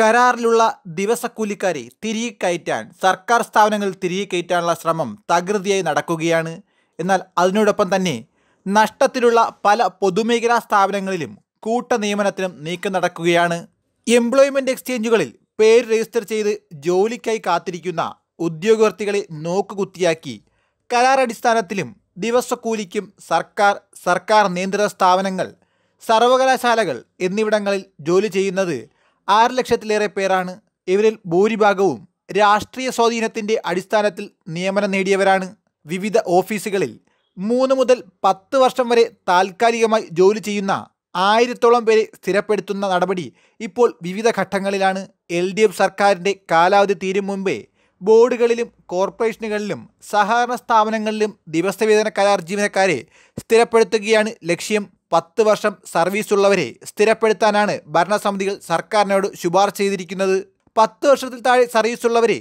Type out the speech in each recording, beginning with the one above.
കരാറിലുള്ള ദിവസക്കൂലിക്കാരെ തിരികെ കയറ്റാൻ സർക്കാർ സ്ഥാപനങ്ങൾ തിരികെ കയറ്റാനുള്ള ശ്രമം തകൃതിയായി നടക്കുകയാണ് എന്നാൽ അതിനോടൊപ്പം തന്നെ നഷ്ടത്തിലുള്ള പല പൊതുമേഖലാ സ്ഥാപനങ്ങളിലും കൂട്ട നിയമനത്തിനും നീക്കം നടക്കുകയാണ് എംപ്ലോയ്മെൻറ്റ് എക്സ്ചേഞ്ചുകളിൽ പേര് രജിസ്റ്റർ ചെയ്ത് ജോലിക്കായി കാത്തിരിക്കുന്ന ഉദ്യോഗാർത്ഥികളെ നോക്കുകുത്തിയാക്കി കരാറടിസ്ഥാനത്തിലും ദിവസക്കൂലിക്കും സർക്കാർ സർക്കാർ നിയന്ത്രിത സ്ഥാപനങ്ങൾ സർവകലാശാലകൾ എന്നിവിടങ്ങളിൽ ജോലി ചെയ്യുന്നത് ആറ് ലക്ഷത്തിലേറെ പേരാണ് ഇവരിൽ ഭൂരിഭാഗവും രാഷ്ട്രീയ സ്വാധീനത്തിൻ്റെ അടിസ്ഥാനത്തിൽ നിയമനം നേടിയവരാണ് വിവിധ ഓഫീസുകളിൽ മൂന്ന് മുതൽ പത്ത് വർഷം വരെ താൽക്കാലികമായി ജോലി ചെയ്യുന്ന ആയിരത്തോളം പേരെ സ്ഥിരപ്പെടുത്തുന്ന നടപടി ഇപ്പോൾ വിവിധ ഘട്ടങ്ങളിലാണ് എൽ ഡി എഫ് സർക്കാരിൻ്റെ കാലാവധി തീരും മുമ്പേ ബോർഡുകളിലും കോർപ്പറേഷനുകളിലും സഹകരണ സ്ഥാപനങ്ങളിലും ദിവസവേതന കരാർ ജീവനക്കാരെ സ്ഥിരപ്പെടുത്തുകയാണ് ലക്ഷ്യം പത്ത് വർഷം സർവീസുള്ളവരെ സ്ഥിരപ്പെടുത്താനാണ് ഭരണസമിതികൾ സർക്കാരിനോട് ശുപാർശ ചെയ്തിരിക്കുന്നത് പത്ത് വർഷത്തിൽ താഴെ സർവീസുള്ളവരെ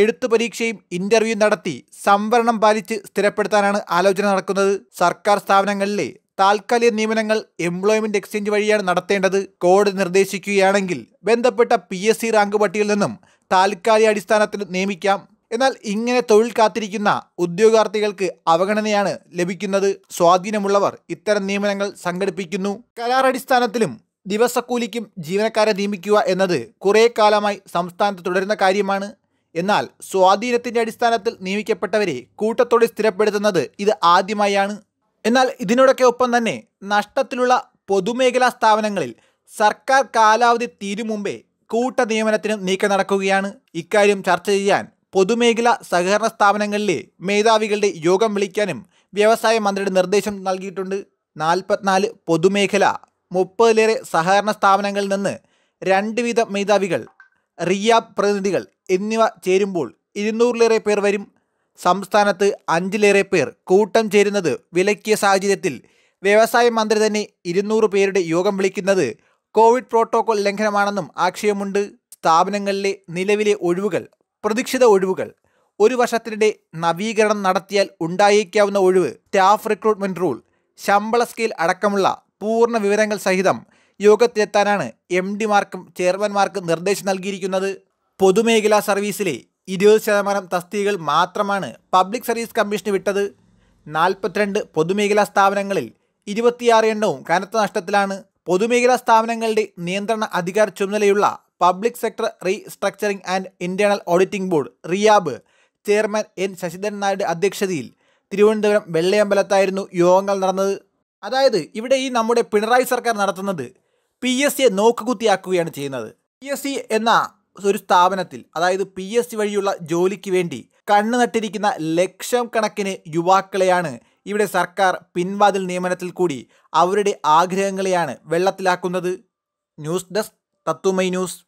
എഴുത്തു പരീക്ഷയും ഇന്റർവ്യൂ നടത്തി സംവരണം പാലിച്ച് സ്ഥിരപ്പെടുത്താനാണ് ആലോചന നടക്കുന്നത് സർക്കാർ സ്ഥാപനങ്ങളിലെ താൽക്കാലിക നിയമനങ്ങൾ എംപ്ലോയ്മെന്റ് എക്സ്ചേഞ്ച് വഴിയാണ് നടത്തേണ്ടത് കോഡ് നിർദ്ദേശിക്കുകയാണെങ്കിൽ ബന്ധപ്പെട്ട പി റാങ്ക് പട്ടികയിൽ നിന്നും താൽക്കാലിക അടിസ്ഥാനത്തിൽ നിയമിക്കാം എന്നാൽ ഇങ്ങനെ തൊഴിൽ കാത്തിരിക്കുന്ന ഉദ്യോഗാർത്ഥികൾക്ക് അവഗണനയാണ് ലഭിക്കുന്നത് സ്വാധീനമുള്ളവർ ഇത്തരം നിയമനങ്ങൾ സംഘടിപ്പിക്കുന്നു കരാറടിസ്ഥാനത്തിലും ദിവസക്കൂലിക്കും ജീവനക്കാരെ നിയമിക്കുക എന്നത് കുറേ കാലമായി സംസ്ഥാനത്ത് തുടരുന്ന കാര്യമാണ് എന്നാൽ സ്വാധീനത്തിൻ്റെ അടിസ്ഥാനത്തിൽ നിയമിക്കപ്പെട്ടവരെ കൂട്ടത്തോടെ സ്ഥിരപ്പെടുത്തുന്നത് ഇത് ആദ്യമായാണ് എന്നാൽ ഇതിനോടൊക്കെ ഒപ്പം തന്നെ നഷ്ടത്തിലുള്ള പൊതുമേഖലാ സ്ഥാപനങ്ങളിൽ സർക്കാർ കാലാവധി തീരും മുമ്പേ കൂട്ട നിയമനത്തിനും നീക്കം നടക്കുകയാണ് ഇക്കാര്യം ചർച്ച ചെയ്യാൻ പൊതുമേഖലാ സഹകരണ സ്ഥാപനങ്ങളിലെ മേധാവികളുടെ യോഗം വിളിക്കാനും വ്യവസായ മന്ത്രിയുടെ നിർദ്ദേശം നൽകിയിട്ടുണ്ട് നാൽപ്പത്തിനാല് പൊതുമേഖല മുപ്പതിലേറെ സഹകരണ സ്ഥാപനങ്ങളിൽ നിന്ന് രണ്ട് വീത മേധാവികൾ റിയാബ് പ്രതിനിധികൾ എന്നിവ ചേരുമ്പോൾ ഇരുന്നൂറിലേറെ പേർ വരും സംസ്ഥാനത്ത് അഞ്ചിലേറെ പേർ കൂട്ടം ചേരുന്നത് വിലക്കിയ സാഹചര്യത്തിൽ വ്യവസായ മന്ത്രി തന്നെ ഇരുന്നൂറ് പേരുടെ യോഗം വിളിക്കുന്നത് കോവിഡ് പ്രോട്ടോകോൾ ലംഘനമാണെന്നും ആക്ഷേപമുണ്ട് സ്ഥാപനങ്ങളിലെ നിലവിലെ ഒഴിവുകൾ പ്രതീക്ഷിത ഒഴിവുകൾ ഒരു വർഷത്തിനിടെ നവീകരണം നടത്തിയാൽ ഉണ്ടായേക്കാവുന്ന ഒഴിവ് സ്റ്റാഫ് റിക്രൂട്ട്മെന്റ് റൂൾ ശമ്പള സ്കെയിൽ അടക്കമുള്ള പൂർണ്ണ വിവരങ്ങൾ സഹിതം യോഗത്തിലെത്താനാണ് എം ഡിമാർക്കും ചെയർമാൻമാർക്കും നിർദ്ദേശം നൽകിയിരിക്കുന്നത് പൊതുമേഖലാ സർവീസിലെ ഇരുപത് ശതമാനം തസ്തികകൾ മാത്രമാണ് പബ്ലിക് സർവീസ് കമ്മീഷന് വിട്ടത് നാൽപ്പത്തിരണ്ട് പൊതുമേഖലാ സ്ഥാപനങ്ങളിൽ ഇരുപത്തിയാറ് എണ്ണവും കനത്ത നഷ്ടത്തിലാണ് പൊതുമേഖലാ സ്ഥാപനങ്ങളുടെ നിയന്ത്രണ അധികാര ചുമതലയുള്ള public sector restructuring and internal auditing board RIAB chairman N Sasidharan നായരുടെ അധ്യക്ഷതയിൽ തിരുവനന്തപുരം വെള്ളയമ്പലത്തായിരുന്നു യോഗങ്ങൾ നടന്നത് അതായത് ഇവിടെ ഈ നമ്മുടെ പിണറായി സർക്കാർ നടത്തുന്നത് പി എസ് സിയെ നോക്കുകുത്തിയാക്കുകയാണ് ചെയ്യുന്നത് പി എസ് സി എന്ന ഒരു സ്ഥാപനത്തിൽ അതായത് പി എസ് സി വഴിയുള്ള ജോലിക്ക് വേണ്ടി കണ്ണു നട്ടിരിക്കുന്ന ലക്ഷം കണക്കിന് യുവാക്കളെയാണ് ഇവിടെ സർക്കാർ പിൻവാതിൽ നിയമനത്തിൽ കൂടി അവരുടെ ആഗ്രഹങ്ങളെയാണ് വെള്ളത്തിലാക്കുന്നത് ന്യൂസ് ഡെസ്ക് തത്വമൈ ന്യൂസ്